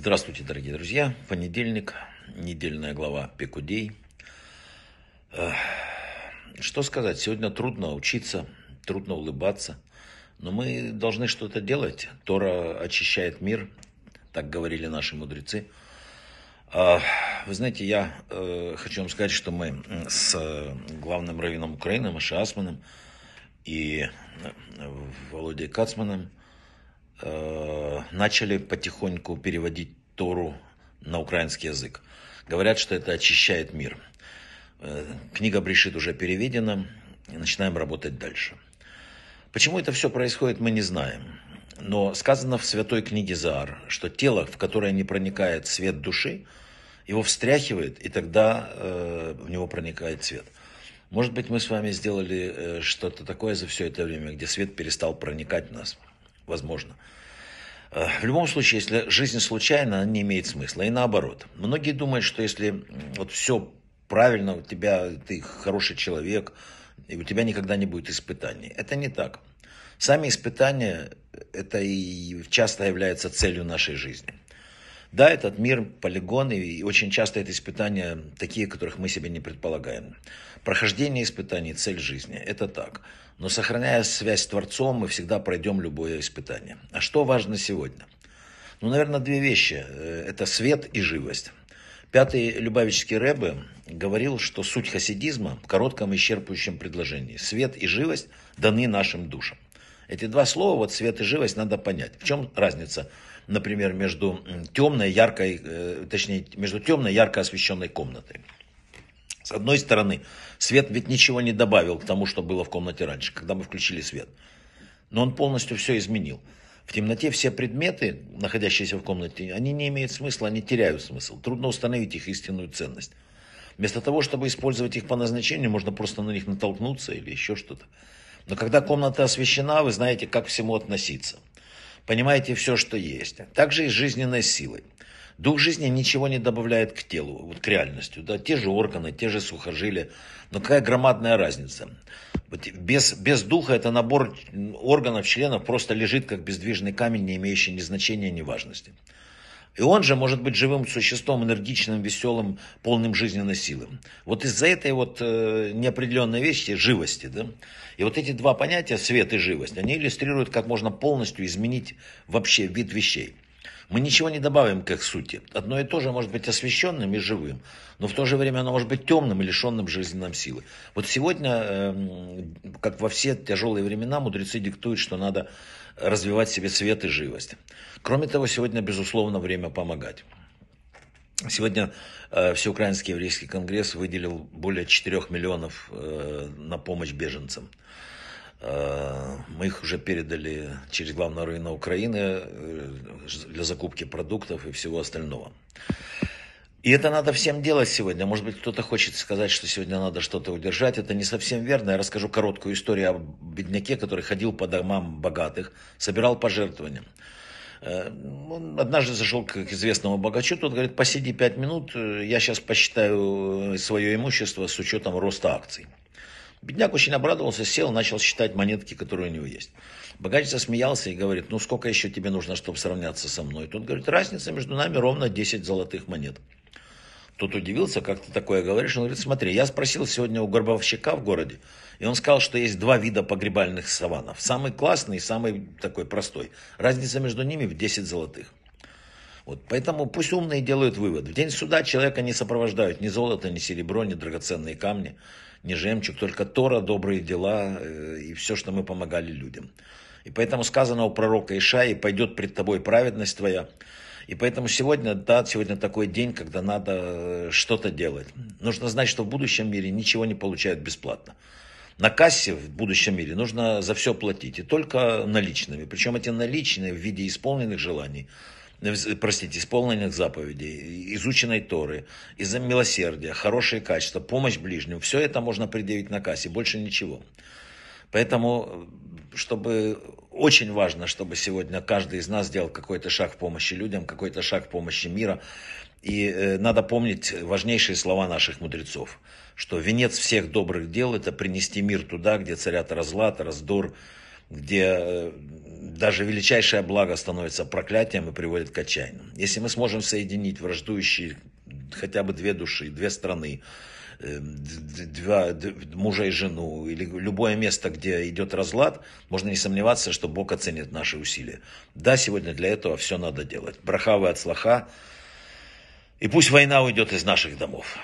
Здравствуйте, дорогие друзья. Понедельник, недельная глава Пекудей. Что сказать, сегодня трудно учиться, трудно улыбаться, но мы должны что-то делать. Тора очищает мир, так говорили наши мудрецы. А, вы знаете, я э, хочу вам сказать, что мы с э, главным раввином Украины, Маша Асманом и э, Володей Кацманом – э, начали потихоньку переводить Тору на украинский язык. Говорят, что это очищает мир. Э, книга Брешит уже переведена, и начинаем работать дальше. Почему это все происходит, мы не знаем. Но сказано в святой книге Заар, что тело, в которое не проникает свет души, его встряхивает, и тогда э, в него проникает свет. Может быть, мы с вами сделали э, что-то такое за все это время, где свет перестал проникать в нас возможно. Э, в любом случае, если жизнь случайна, она не имеет смысла. И наоборот. Многие думают, что если вот все правильно, у тебя ты хороший человек, и у тебя никогда не будет испытаний. Это не так. Сами испытания, э, это и часто является целью нашей жизни. Да, этот мир, полигон, и очень часто это испытания такие, которых мы себе не предполагаем. Прохождение испытаний – цель жизни, это так. Но сохраняя связь с Творцом, мы всегда пройдем любое испытание. А что важно сегодня? Ну, наверное, две вещи. Э, это свет и живость. Пятый Любавический Рэбе говорил, что суть хасидизма в коротком исчерпывающем предложении. Свет и живость даны нашим душам. Эти два слова, вот свет и живость, надо понять. В чем разница, например, между темной, яркой, э, точнее, между темной, ярко освещенной комнатой? С одной стороны, свет ведь ничего не добавил к тому, что было в комнате раньше, когда мы включили свет. Но он полностью все изменил. В темноте все предметы, находящиеся в комнате, они не имеют смысла, они теряют смысл. Трудно установить их истинную ценность. Вместо того, чтобы использовать их по назначению, можно просто на них натолкнуться или еще что-то. Но когда комната освещена, вы знаете, как к всему относиться. Понимаете все, что есть. Также и с жизненной силой. Дух жизни ничего не добавляет к телу, вот к реальности. Да, те же органы, те же сухожилия. Но какая громадная разница. Без, без духа это набор органов, членов просто лежит как бездвижный камень, не имеющий ни значения, ни важности. И он же может быть живым существом, энергичным, веселым, полным жизненной силы. Вот из-за этой вот э, неопределенной вещи, живости, да, и вот эти два понятия, свет и живость, они иллюстрируют, как можно полностью изменить вообще вид вещей. Мы ничего не добавим к их сути. Одно и то же может быть освещенным и живым, но в то же время оно может быть темным и лишенным жизненной силы. Вот сегодня, эм, как во все тяжелые времена, мудрецы диктуют, что надо развивать в себе свет и живость. Кроме того, сегодня, безусловно, время помогать. Сегодня э, Всеукраинский еврейский конгресс выделил более 4 миллионов э, на помощь беженцам. Мы их уже передали через главную рынок Украины э, для закупки продуктов и всего остального. И это надо всем делать сегодня. Может быть, кто-то хочет сказать, что сегодня надо что-то удержать. Это не совсем верно. Я расскажу короткую историю о бедняке, который ходил по домам богатых, собирал пожертвования. Э, он однажды зашел к известному богачу, тот говорит, посиди пять минут, э, я сейчас посчитаю свое имущество с учетом роста акций. Бедняк очень обрадовался, сел, начал считать монетки, которые у него есть. Богач засмеялся и говорит, ну сколько еще тебе нужно, чтобы сравняться со мной? Тот говорит, разница между нами ровно 10 золотых монет. Тот удивился, как ты такое говоришь. Он говорит, смотри, я спросил сегодня у горбовщика в городе, и он сказал, что есть два вида погребальных саванов. Самый классный и самый такой простой. Разница между ними в 10 золотых. Вот, поэтому пусть умные делают вывод. В день суда человека не сопровождают ни золото, ни серебро, ни драгоценные камни не жемчуг, только Тора, добрые дела э, и все, что мы помогали людям. И поэтому сказано у пророка Ишаи, пойдет пред тобой праведность твоя. И поэтому сегодня, да, сегодня такой день, когда надо э, что-то делать. Нужно знать, что в будущем мире ничего не получают бесплатно. На кассе в будущем мире нужно за все платить, и только наличными. Причем эти наличные в виде исполненных желаний – Э, простите, исполненных заповедей, изученной Торы, из-за милосердия, хорошие качества, помощь ближнему, все это можно предъявить на кассе, больше ничего. Поэтому, э, чтобы очень важно, чтобы сегодня каждый из нас сделал какой-то шаг в помощи людям, какой-то шаг в помощи мира. И э, надо помнить важнейшие слова наших мудрецов, что венец всех добрых дел – это принести мир туда, где царят разлад, раздор, где даже величайшее благо становится проклятием и приводит к отчаянию. Если мы сможем соединить враждующие хотя бы две души, две страны, э, два, мужа и жену, или любое место, где идет разлад, можно не сомневаться, что Бог оценит наши усилия. Да, сегодня для этого все надо делать. Брахавы от слаха. И пусть война уйдет из наших домов.